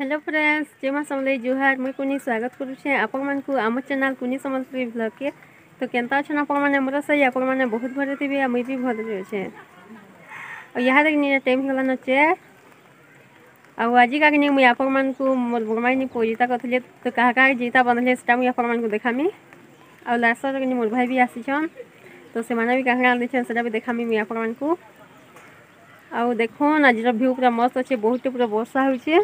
hello friends जेमा समले जोहार मुई कुनी स्वागत करुचे ଆପଣମାନଙ୍କୁ ଆମ ଚ୍ୟାନେଲ୍ କୁନି ସମ୍ବଲପୁରୀ ବ୍ଲଗ୍କେ ତ କେନ୍ତା ଅଛନ୍ ଆପଣମାନେ ମୋର ସାହି ଆପଣମାନେ ବହୁତ ଭଲରେ ଥିବେ ଆଉ ମୁଇଁ ବି ଭଲରେ ଅଛେ ଆଉ ଇହାଦେ ନିଜ ଟାଇମ୍ ହେଇଗଲାନ ଅଛେ ଆଉ ଆଜିକା କିନି ମୁଇଁ ଆପଣମାନଙ୍କୁ ମୋର ବଡ଼ମାଇନି ପରିଜିତା କରିଥିଲେ ତ କାହା କାହା ଜିତା ବନ୍ଧଲେ ସେଟା ମୁଇଁ ଆପଣମାନଙ୍କୁ ଦେଖାମି ଆଉ ଲାଷ୍ଟର କିନି ମୋର ଭାଇ ବି ଆସିଛନ୍ ତ ସେମାନେ ବି କାହା କାଣା ଦେଇଛନ୍ ସେଟା ବି ଦେଖାମି ମୁଇଁ ଆପଣମାନଙ୍କୁ ଆଉ ଦେଖୁନ୍ ଆଜିର ଭ୍ୟୁ ପୁରା ମସ୍ତ ଅଛେ ବହୁତ ପୁରା ବର୍ଷା ହେଉଛେ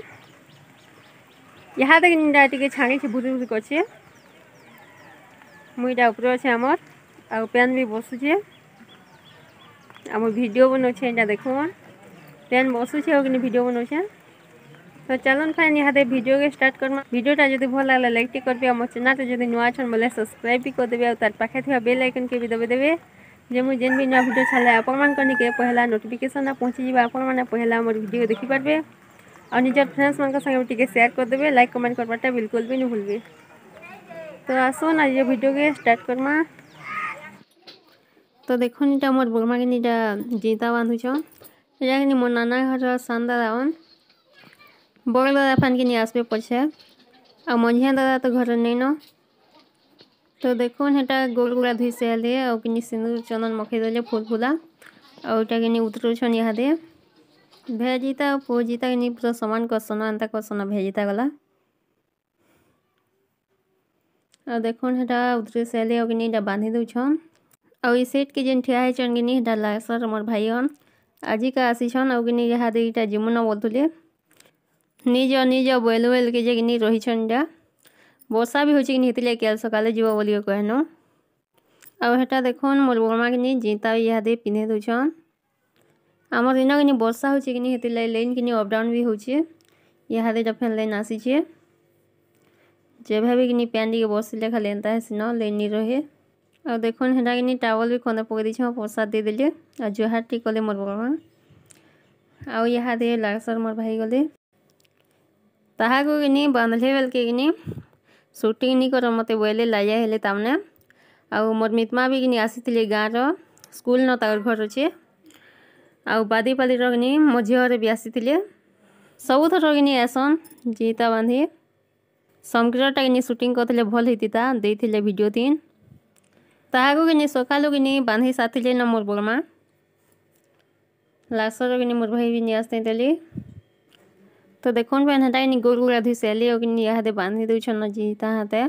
ইহা দেখি ଟିକେ ଛାଣିକି ବୁରି ବୁରି କରିଛେ ମୁଇଁଟା ଉପରେ ଅଛେ ଆମର ଆଉ ପେନ୍ ବି ବସୁଛେ ଆମ ଭିଡ଼ିଓ ବନଉଛେ ଏଇଟା ଦେଖୁନ୍ ପେନ୍ ବସୁଛେ ଆଉ କିନ୍ତୁ ଭିଡ଼ିଓ ବନଉଛେ ତ ଚାଲନ୍ ଫାଇନ୍ ଇହାଦେ ଭିଡ଼ିଓକେ ଷ୍ଟାର୍ଟ କର୍ମା ଭିଡ଼ିଓଟା ଯଦି ଭଲ ଲାଗଲା ଲାଇକ୍ ଟି କରିବେ ଆମ ଚ୍ୟାନେଲ୍ଟା ଯଦି ନୂଆ ଅଛନ୍ ବୋଲେ ସବସ୍କ୍ରାଇବ୍ ବି କରିଦେବେ ଆଉ ତାର ପାଖେ ଥିବା ବେଲ୍ ଆଇକନ୍କେ ବି ଦବେଦେବେ ଯେ ମୁଁ ଯେନ୍ ବି ନୂଆ ଭିଡ଼ିଓ ଛାଡ଼ିଲେ ଆପଣମାନଙ୍କ ନିକେ ପହିଲା ନୋଟିଫିକେସନ୍ଟା ପହଞ୍ଚିଯିବା ଆପଣମାନେ ପହିଲା ଆମର ଭିଡ଼ିଓ ଦେଖିପାରିବେ और निजर फ्रेंड्स मान संगे टी सेयार करदे लाइक कमेंट करवाटा बिल्कुल भी नहीं भूलबे तो आसन आज भिडियो के स्टार्ट करमा तो देखुन इटा मोर बोरमा के इटा जीता बांधुछन এটা কিন্তু মোর নানা ঘর সান্দা দাওন বড় দাদা ফান কিনি আসবে পছে আর মঝিয়া দাদা তো ঘরে নেই ন তো দেখুন সেটা গোল গোলা ধুইছে হেলে আর কিনি সিঁদুর চন্দন মখাই দেলে ফুল ফুলা আর ওইটা কিনি উতরুছন ইহাদে भेजिता और पूजिता पूरा सामान करसन एंता करसन भेजिता गला आ देखन हेटा उधरी सेली अग्नि बांधि दौन आई सीट के जेन ठिया है कि नहीं मोर भाई आज का आसीछन अग्नि यहाँ दुटा जीमुन बोलते निज निज बैल बैल के रही वर्षा भी होचे होती है कल सकाले जीव बोलिए कहनु आटा देखन मोर बर्मा के जीता यहाँ पिंधे दौन आम दिन कि बर्षा होती लाइन लाइन कि अपडाउन भी होते जफेन लाइन आसीचे जे भाई कि पैन टे बस खाली एंता है सीन लाइन नहीं रोहे आ देख हेटा कि टावल भी खंदे पकई दे प्रसाद देदेले आ जुहार टी कले मोर भगवान आउ यहाँ लागसर मोर भाई गले ताक बांधले बेल के सुटिंग नहीं कर मत बोले लाइया हेले तमने आ मोर मितमा भी कि आसी गाँव रकुल न तर घर अच्छे ଆଉ ବାଦି ପାଲି ରଗିନି ମୋ ଝିଅରେ ବି ଆସିଥିଲେ ସବୁଥର ରଗିନି ଆସନ୍ ଜିତା ବାନ୍ଧି ସମକିରଟା କିନି ସୁଟିଂ କରିଥିଲେ ଭଲ ହେଇଥିତା ଦେଇଥିଲେ ଭିଡ଼ିଓ ତିନ୍ ତାହାକୁ କିନି ସକାଳୁ କିନି ବାନ୍ଧି ସାଥିଲେ ନ ମୋର ବଡ଼ମା ଲାଷ୍ଟର କିନି ମୋର ଭାଇ ବି ନି ଆସିଥିଲି ତ ଦେଖୁନ୍ ପେନ୍ ହେଟା କିନି ଗୋଲ ଗୋଲା ଧୁଇ ସାରିଲି ଆଉ କିନି ଇହାଦେ ବାନ୍ଧି ଦେଉଛନ୍ ଜିତା ହାତେ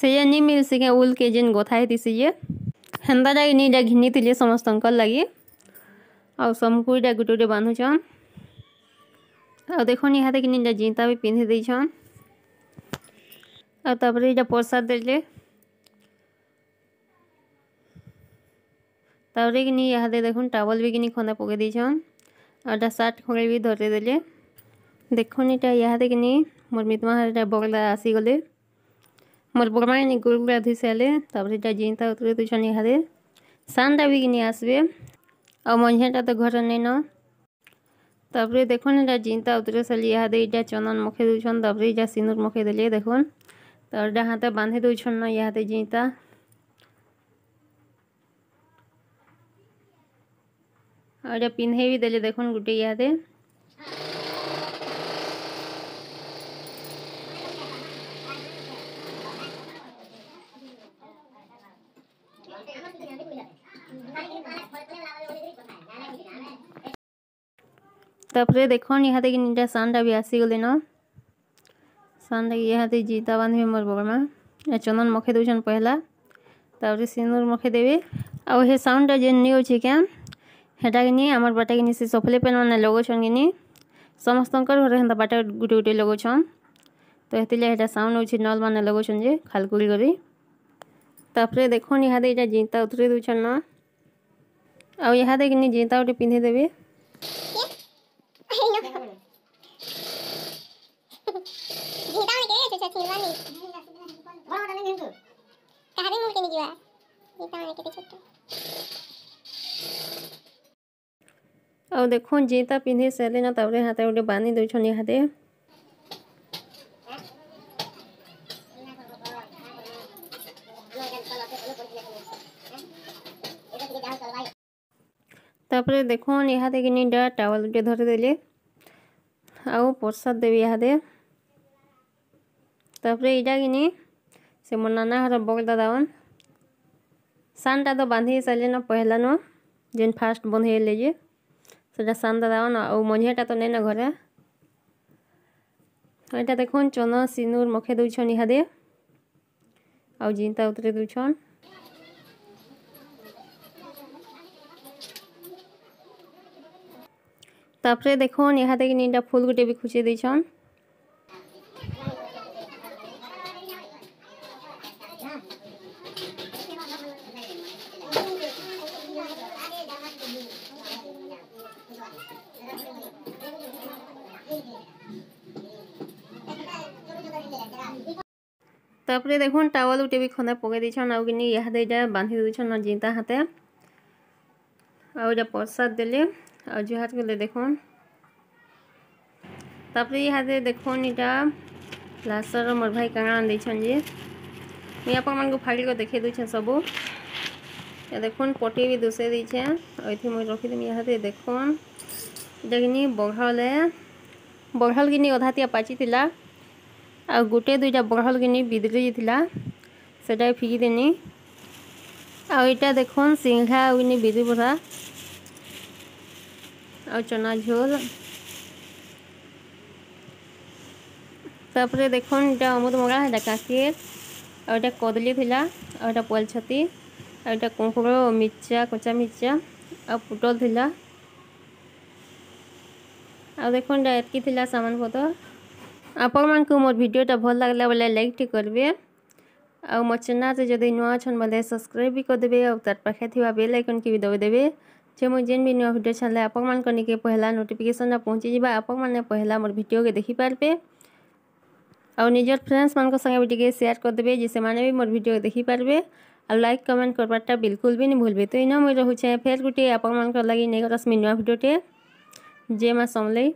ସେଇଆ ନି ମିଲ୍ସି କେଁ ଉଲ୍ କେ ଯେନ୍ ଗଥା ହେଇଥିସି ଯେ ହେନ୍ତାଟା କିନି ଇଟା ଘିନିଥିଲେ ସମସ୍ତଙ୍କର୍ ଲାଗି आउ समकुरी गुट गुटे बांधुन आ देख निहाते कि जीता भी पिंधि देछन आपर ये प्रसाद देले देख टावल भी कि खंदा पकई देछन आटा सार्ट खोल भी धरते देले देखा यहाँ कि मोर मितमा बगला आसीगले मोर बगमा गोल गुड़ा धोई जीता उतरे दे सानटा भी कि आसबे मझेटा तो घर नहीं न तपे देखन ये जिंता उतरे सारे यहाँ देखा चंदन मखे दौन तपे यहाँ सिंदूर मखे दिले देखन तो ये हाथ बांधे दौन ना यहाँ जिंता और ये पिन्ह भी देले देखन गोटे यहाँ Thank তাপরে দেখুন ইহাতে কি নিটা সানটা বি আসিগলি না সানটা ইহাতে জিতা বাঁধবে মোর বগমা চন্দন মুখে দেছেন পহলা তাপরে সিঁদুর মুখে দেবে ଆଉ ହେ ସାଉଣ୍ଡଟା ଯେନ୍ ନେଉଛେ କେଁ ହେଟାକେ ନି ଆମର୍ ବାଟାକେ ନି ସେ ସଫଲେ ପେନ୍ମାନେ ଲଗଉଛନ୍ କି ନି ସମସ୍ତଙ୍କର ଘରେ ହେନ୍ତା ବାଟା ଗୁଟେ ଗୁଟେ ଲଗଉଛନ୍ ତ ହେଥିର୍ଲାଗି ହେଟା ସାଉଣ୍ଡ ହଉଛେ ନଲ୍ମାନେ ଲଗଉଛନ୍ ଯେ ଖାଲକୁଲି କରି ତାପରେ ଦେଖୁନ୍ ଇହାଦେ ଇଟା ଜିନ୍ତା ଉତରେଇ ଦେଉଛନ୍ ନା ଆଉ ଇହାଦେ କି ନି ଜିନ୍ତା ଗୁଟେ ପିନ୍ଧିଦେବେ देखो जीता पिंधे चचा छीनवानी बड़ा बड़ा नहीं हिंदू कहां रे मुड़ के नहीं जीवा छोटे तापर देख इहादे कि टावल गोटे धरीदे आसाद देवी इहादे तापर इटा कि से मो नाना घर बगल दादा सान तो बांधि सारे ना पहला नो जेन फास्ट बंधे जे सेटा सान दादा आउ मझेटा तो नहीं ना घरे ये देख चंदन सिंदूर मखे दौन इहादे आउ जीता उतरे दौन তারপরে দেখুন এখান থেকে নিনটা ফুল গুটে বি খুঁজে দিয়েছন তারপরে দেখুন টাওয়াল উঠে বি খোঁধা পকে দিয়েছন আর কিনি ইহাতে এটা বাঁধি দিয়েছন জিন্তা হাতে আর এটা প্রসাদ দিলে আর যে হাতগুলো দেখুন তাপরে এই হাতে দেখুন এটা লাস্টর মোর ভাই কাঁকড়া দিয়েছেন যে মুই আপনার ফাড়িকে দেখে দিয়েছে সবু দেখুন পটি বি দুষাই দিয়েছে ওইথি মুই রখিদিম ইহাতে দেখুন এটা কিনি বঘালে বঘাল কিনি অধাতিয়া পাচি লা আর গোটে দুইটা বঘাল কিনি বিদলি যাইলা সেটাই ফিকি দিনি আর এটা দেখুন সিংহা কিনি বিদুর বসা और चना झोल तपे देख इटा अमृतमगा है गाखिर और कदली थी और ये पोल छती और ये मिर्चा कचा मिर्चा आ पुटल थिला आ देख इटा सामान पतर आपण मान को मोर भिडटा भल लगे बोले लाइक टी करेंगे आ मो चेल जदि नुआ अच्छे सब्सक्राइब भी करदे और तार पाखे बेल आइकन की भी दबाई देवे से मुझे जेन भी नुआ भिड छाड़े आपण पहला नोटिफिकेसन पहुँची जावा आपण मैंने पहला मोर भिड के देखिपारे आउ निजर फ्रेंड्स मान संगे भी सेयार करदे जे से भी मोर भिड के पार्बे आ लाइक कमेंट करवाटा बिल्कुल भी नहीं भूलें तो इन मुझे रोचे फेर गोटे आप मान लगी नहीं नुआ भिडटे जे माँ समलई